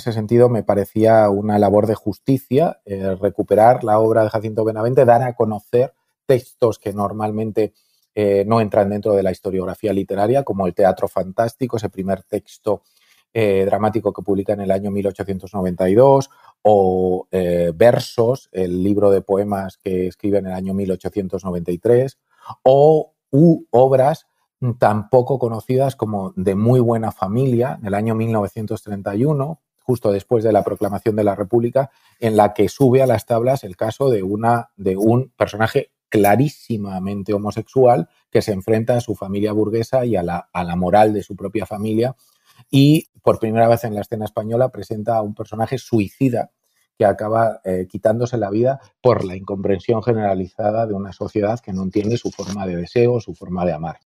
ese sentido me parecía una labor de justicia eh, recuperar la obra de Jacinto Benavente, dar a conocer textos que normalmente eh, no entran dentro de la historiografía literaria, como el Teatro Fantástico, ese primer texto eh, dramático que publica en el año 1892, o Versos, el libro de poemas que escribe en el año 1893, o obras tan poco conocidas como De muy buena familia, en el año 1931, justo después de la proclamación de la República, en la que sube a las tablas el caso de, una, de un personaje clarísimamente homosexual que se enfrenta a su familia burguesa y a la, moral de su propia familia. Y por primera vez en la escena española presenta a un personaje suicida que acaba eh, quitándose la vida por la incomprensión generalizada de una sociedad que no entiende su forma de deseo, su forma de amar.